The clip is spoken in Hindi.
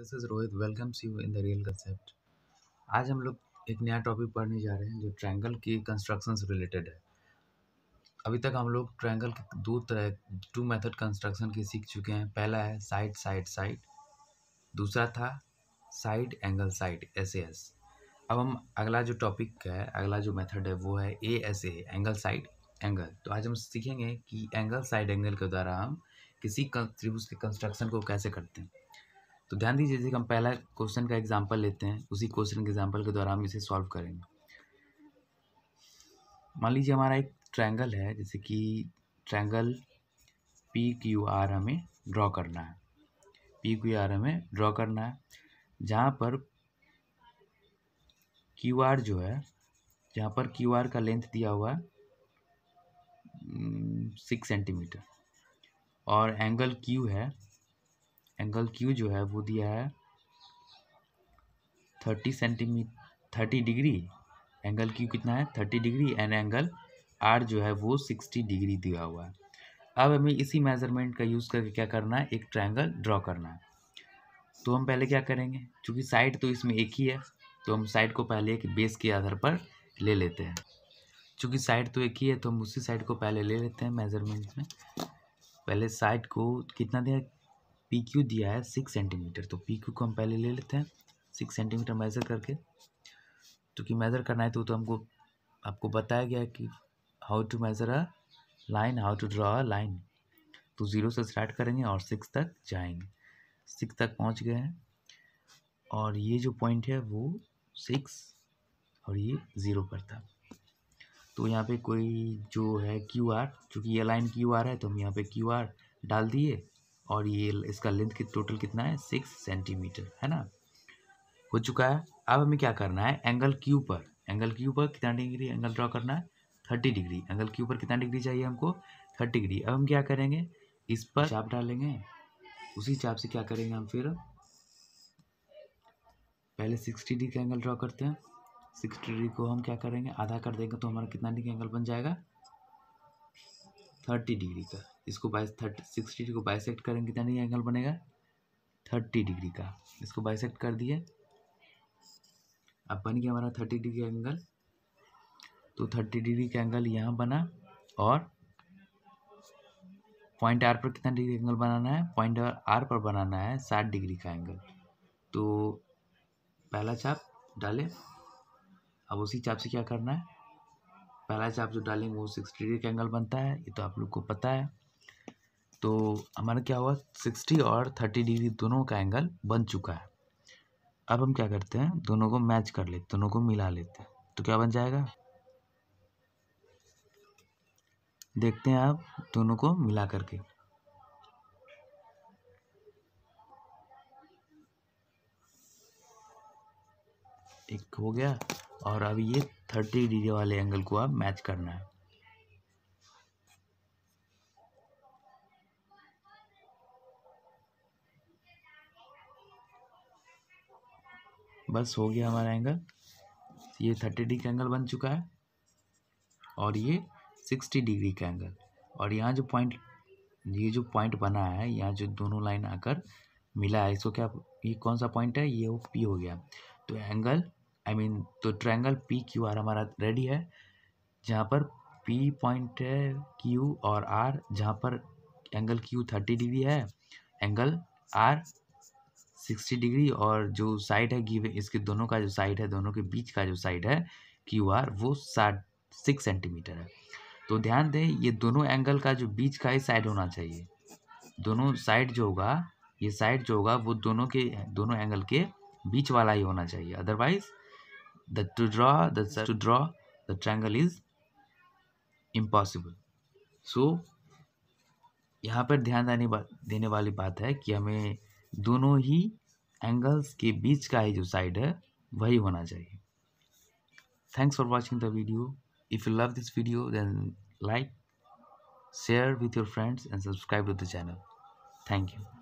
This is Rohit welcomes you in the real concept आज हम लोग एक नया टॉपिक पढ़ने जा रहे हैं जो ट्रायंगल की कंस्ट्रक्शन से रिलेटेड है अभी तक हम लोग ट्रायंगल के दो तरह टू मेथड कंस्ट्रक्शन के सीख चुके हैं पहला है साइड साइड साइड दूसरा था side angle side S S अब हम अगला जो टॉपिक है अगला जो मेथड है वो है A S A angle side angle तो आज हम सीखेंगे कि एंगल साइड एंगल के द्वारा हम किसी त्रिभुज के कंस्ट्रक्शन को कैसे करते हैं तो ध्यान दीजिए जैसे हम पहला क्वेश्चन का एग्जाम्पल लेते हैं उसी क्वेश्चन के एग्जाम्पल के द्वारा हम इसे सॉल्व करेंगे मान लीजिए हमारा एक ट्रायंगल है जैसे कि ट्रायंगल पी क्यू आर हमें ड्रॉ करना है पी क्यू आर हमें ड्रॉ करना है जहाँ पर क्यू आर जो है जहाँ पर क्यू आर का लेंथ दिया हुआ है सिक्स सेंटीमीटर और एंगल क्यू है एंगल क्यू जो है वो दिया है thirty centimetre thirty degree angle Q कितना है thirty degree and angle R जो है वो सिक्सटी डिग्री दिया हुआ है अब हमें इसी मेजरमेंट का यूज़ करके क्या करना है एक ट्रायंगल ड्रॉ करना है तो हम पहले क्या करेंगे क्योंकि साइड तो इसमें एक ही है तो हम साइड को पहले एक बेस के आधार पर ले लेते हैं चूँकि साइड तो एक ही है तो हम उसी साइड को पहले ले लेते हैं मेजरमेंट में पहले साइड को कितना दिया पी क्यू दिया है सिक्स सेंटीमीटर तो पी क्यू को हम पहले ले लेते हैं सिक्स सेंटीमीटर मेज़र करके क्योंकि तो मेज़र करना है तो, तो हमको आपको बताया गया है कि how to measure a line how to draw a line तो ज़ीरो से स्टार्ट करेंगे और सिक्स तक जाएंगे सिक्स तक पहुंच गए हैं और ये जो पॉइंट है वो सिक्स और ये ज़ीरो पर था तो यहाँ पे कोई जो है क्यू आर चूँकि ये लाइन क्यू आर है तो हम यहाँ पे क्यू आर डाल दिए और ये इसका लेंथ की टोटल कितना है सिक्स सेंटीमीटर है ना हो चुका है अब हमें क्या करना है एंगल क्यू पर एंगल क्यू पर कितना डिग्री एंगल ड्रॉ करना है थर्टी डिग्री एंगल क्यू पर कितना डिग्री चाहिए हमको थर्टी डिग्री अब हम क्या करेंगे इस पर चाप डालेंगे उसी चाप से क्या करेंगे हम फिर पहले सिक्सटी डिग्री का एंगल ड्रॉ करते हैं सिक्सटी डिग्री को हम क्या करेंगे आधा कर देंगे तो हमारा कितना डिग्री एंगल बन जाएगा थर्टी डिग्री का इसको बाईस थर्टी सिक्सटी को बाइसेक्ट करेंगे कितना तो डिग्री एंगल बनेगा थर्टी डिग्री का इसको बाइसेक्ट कर दिए अब बन गया हमारा थर्टी डिग्री एंगल तो थर्टी डिग्री का एंगल यहाँ बना और पॉइंट आर पर कितना डिग्री एंगल बनाना है पॉइंट आर पर बनाना है साठ डिग्री का एंगल तो पहला चाप डालें अब उसी चाप से क्या करना है पहला चाप जो डालेंगे वो सिक्सटी डिग्री का एंगल बनता है ये तो आप लोग को पता है तो हमारा क्या हुआ सिक्सटी और थर्टी डिग्री दोनों का एंगल बन चुका है अब हम क्या करते हैं दोनों को मैच कर लेते दोनों को मिला लेते हैं तो क्या बन जाएगा देखते हैं आप दोनों को मिला करके एक हो गया और अब ये थर्टी डिग्री वाले एंगल को आप मैच करना है बस हो गया हमारा एंगल ये थर्टी डिग्री का एंगल बन चुका है और ये सिक्सटी डिग्री का एंगल और यहाँ जो पॉइंट ये जो पॉइंट बना है यहाँ जो दोनों लाइन आकर मिला है इसको क्या ये कौन सा पॉइंट है ये वो पी हो गया तो angle I I mean mean, तो ट्रायंगल पी क्यू आर हमारा रेडी है जहाँ पर पी पॉइंट है क्यू और आर जहाँ पर एंगल क्यू थर्टी डिग्री है एंगल आर सिक्सटी डिग्री और जो साइड है गिवे इसके दोनों का जो साइड है दोनों के बीच का जो साइड है क्यू आर वो साठ सिक्स सेंटीमीटर है तो ध्यान दें ये दोनों एंगल का जो बीच का ही साइड होना चाहिए दोनों साइड जो होगा ये साइड जो होगा वो दोनों के दोनों एंगल के बीच वाला ही होना चाहिए otherwise that to draw that to draw the triangle is impossible. So यहाँ पर ध्यान देने देने वाली बात है कि हमें दोनों ही एंगल्स के बीच का ही जो साइड है वही होना चाहिए thanks for watching the video if you love this video then like share with your friends and subscribe to the channel thank you